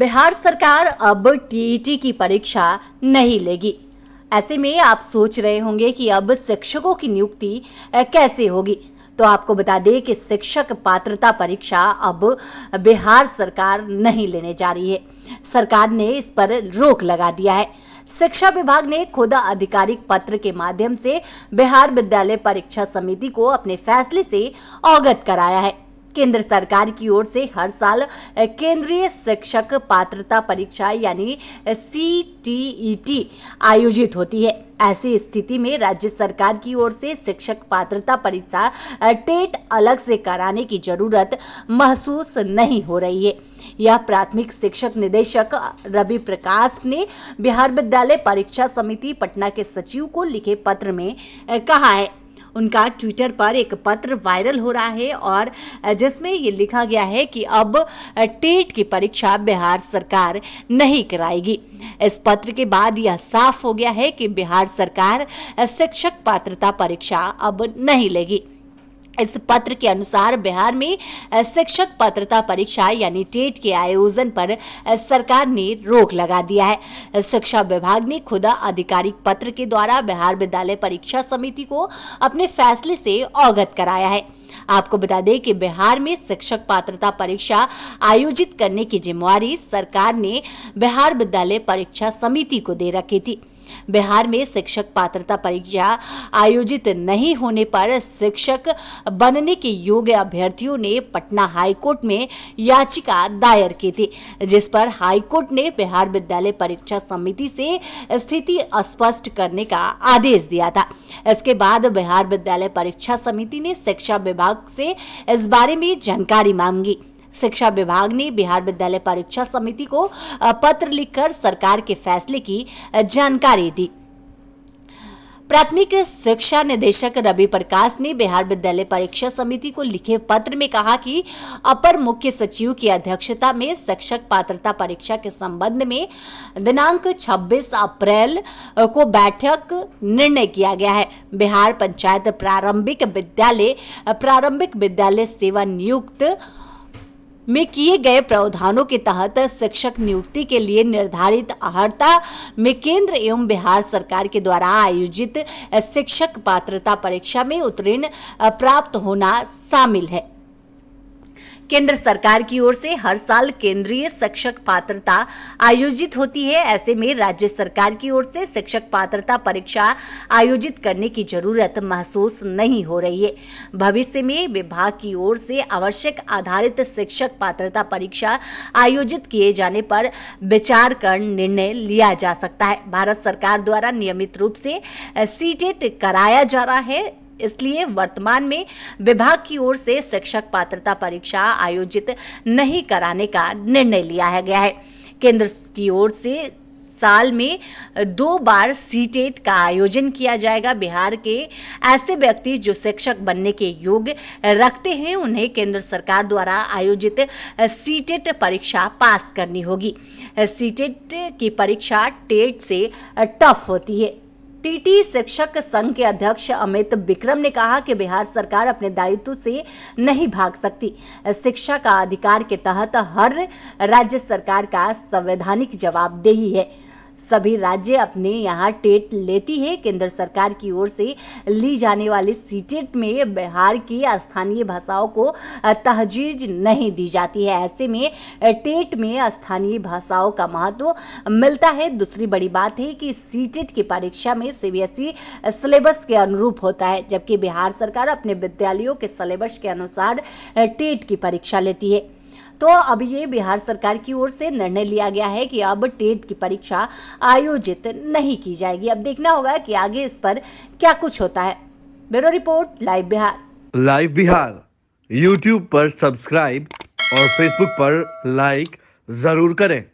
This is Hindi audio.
बिहार सरकार अब टीईटी e की परीक्षा नहीं लेगी ऐसे में आप सोच रहे होंगे कि अब शिक्षकों की नियुक्ति कैसे होगी तो आपको बता दें कि शिक्षक पात्रता परीक्षा अब बिहार सरकार नहीं लेने जा रही है सरकार ने इस पर रोक लगा दिया है शिक्षा विभाग ने खुद आधिकारिक पत्र के माध्यम से बिहार विद्यालय परीक्षा समिति को अपने फैसले से अवगत कराया है केंद्र सरकार की ओर से हर साल केंद्रीय शिक्षक पात्रता परीक्षा यानी सी e आयोजित होती है ऐसी स्थिति में राज्य सरकार की ओर से शिक्षक पात्रता परीक्षा टेट अलग से कराने की जरूरत महसूस नहीं हो रही है यह प्राथमिक शिक्षक निदेशक रवि प्रकाश ने बिहार विद्यालय परीक्षा समिति पटना के सचिव को लिखे पत्र में कहा है उनका ट्विटर पर एक पत्र वायरल हो रहा है और जिसमें ये लिखा गया है कि अब टेट की परीक्षा बिहार सरकार नहीं कराएगी इस पत्र के बाद यह साफ हो गया है कि बिहार सरकार शिक्षक पात्रता परीक्षा अब नहीं लेगी इस पत्र के अनुसार बिहार में शिक्षक पात्रता परीक्षा यानी टेट के आयोजन पर सरकार ने रोक लगा दिया है शिक्षा विभाग ने खुदा आधिकारिक पत्र के द्वारा बिहार विद्यालय परीक्षा समिति को अपने फैसले से अवगत कराया है आपको बता दें कि बिहार में शिक्षक पात्रता परीक्षा आयोजित करने की जिम्मेवारी सरकार ने बिहार विद्यालय परीक्षा समिति को दे रखी थी बिहार में शिक्षक पात्रता परीक्षा आयोजित नहीं होने पर शिक्षक बनने के योग्य अभ्यर्थियों ने पटना हाईकोर्ट में याचिका दायर की थी जिस पर हाईकोर्ट ने बिहार विद्यालय परीक्षा समिति से स्थिति स्पष्ट करने का आदेश दिया था इसके बाद बिहार विद्यालय परीक्षा समिति ने शिक्षा विभाग से इस बारे में जानकारी मांगी शिक्षा विभाग ने बिहार विद्यालय परीक्षा समिति को पत्र लिखकर सरकार के फैसले की जानकारी दी प्राथमिक शिक्षा निदेशक रवि प्रकाश ने बिहार विद्यालय परीक्षा समिति को लिखे पत्र में कहा कि अपर मुख्य सचिव की अध्यक्षता में शिक्षक पात्रता परीक्षा के संबंध में दिनांक 26 अप्रैल को बैठक निर्णय किया गया है बिहार पंचायत प्रारंभिक विद्यालय प्रारंभिक विद्यालय सेवा नियुक्त में किए गए प्रावधानों के तहत शिक्षक नियुक्ति के लिए निर्धारित अहर्ता में केंद्र एवं बिहार सरकार के द्वारा आयोजित शिक्षक पात्रता परीक्षा में उत्तीर्ण प्राप्त होना शामिल है केंद्र सरकार की ओर से हर साल केंद्रीय शिक्षक पात्रता आयोजित होती है ऐसे में राज्य सरकार की ओर से शिक्षक पात्रता परीक्षा आयोजित करने की जरूरत महसूस नहीं हो रही है भविष्य में विभाग की ओर से आवश्यक आधारित शिक्षक पात्रता परीक्षा आयोजित किए जाने पर विचार कर निर्णय लिया जा सकता है भारत सरकार द्वारा नियमित रूप से सीटेट कराया जा रहा है इसलिए वर्तमान में विभाग की ओर से शिक्षक पात्रता परीक्षा आयोजित नहीं कराने का निर्णय लिया गया है केंद्र की ओर से साल में दो बार सी टेट e का आयोजन किया जाएगा बिहार के ऐसे व्यक्ति जो शिक्षक बनने के योग्य रखते हैं उन्हें केंद्र सरकार द्वारा आयोजित सी टेट e परीक्षा पास करनी होगी सी टेट e की परीक्षा टेट से टफ होती है टीटी शिक्षक संघ के अध्यक्ष अमित बिक्रम ने कहा कि बिहार सरकार अपने दायित्व से नहीं भाग सकती शिक्षा का अधिकार के तहत हर राज्य सरकार का संवैधानिक जवाबदेही है सभी राज्य अपने यहाँ टेट लेती है केंद्र सरकार की ओर से ली जाने वाली सीटेट में बिहार की स्थानीय भाषाओं को तहजीज नहीं दी जाती है ऐसे में टेट में स्थानीय भाषाओं का महत्व मिलता है दूसरी बड़ी बात है कि सीटेट की परीक्षा में सीबीएसई सिलेबस के अनुरूप होता है जबकि बिहार सरकार अपने विद्यालयों के सिलेबस के अनुसार टेट की परीक्षा लेती है तो अब ये बिहार सरकार की ओर से निर्णय लिया गया है कि अब टेट की परीक्षा आयोजित नहीं की जाएगी अब देखना होगा कि आगे इस पर क्या कुछ होता है bureau report live Bihar live Bihar YouTube पर सब्सक्राइब और फेसबुक पर लाइक जरूर करें